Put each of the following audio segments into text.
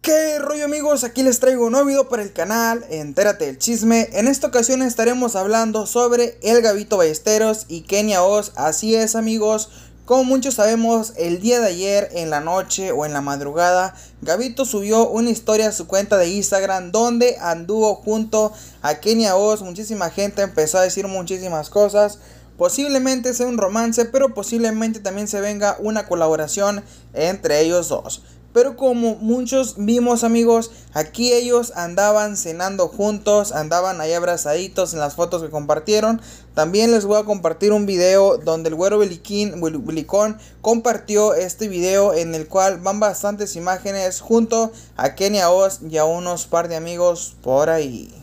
¿Qué rollo amigos? Aquí les traigo un nuevo video para el canal, entérate del chisme. En esta ocasión estaremos hablando sobre el Gavito Ballesteros y Kenia Oz. Así es amigos, como muchos sabemos, el día de ayer, en la noche o en la madrugada, Gavito subió una historia a su cuenta de Instagram donde anduvo junto a Kenia Oz. Muchísima gente empezó a decir muchísimas cosas. Posiblemente sea un romance, pero posiblemente también se venga una colaboración entre ellos dos. Pero como muchos vimos amigos, aquí ellos andaban cenando juntos, andaban ahí abrazaditos en las fotos que compartieron. También les voy a compartir un video donde el güero Belicón compartió este video en el cual van bastantes imágenes junto a Kenia Oz y a unos par de amigos por ahí.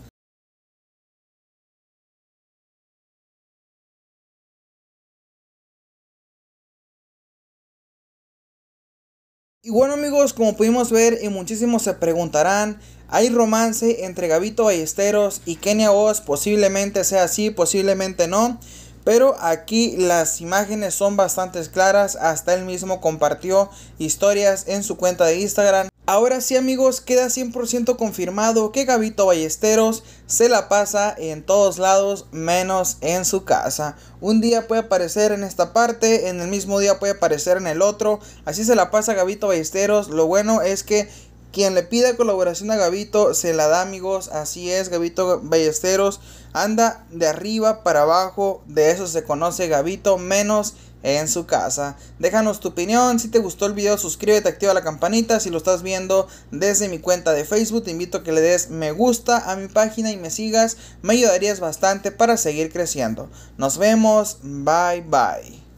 Y bueno amigos, como pudimos ver y muchísimos se preguntarán, hay romance entre Gavito Ballesteros y Kenia Oz, posiblemente sea así, posiblemente no, pero aquí las imágenes son bastante claras, hasta él mismo compartió historias en su cuenta de Instagram Ahora sí amigos, queda 100% confirmado que Gabito Ballesteros se la pasa en todos lados menos en su casa. Un día puede aparecer en esta parte, en el mismo día puede aparecer en el otro. Así se la pasa Gabito Ballesteros. Lo bueno es que quien le pida colaboración a Gabito se la da amigos. Así es, Gabito Ballesteros anda de arriba para abajo. De eso se conoce Gabito menos en su casa. Déjanos tu opinión, si te gustó el video suscríbete, activa la campanita, si lo estás viendo desde mi cuenta de Facebook te invito a que le des me gusta a mi página y me sigas, me ayudarías bastante para seguir creciendo. Nos vemos, bye bye.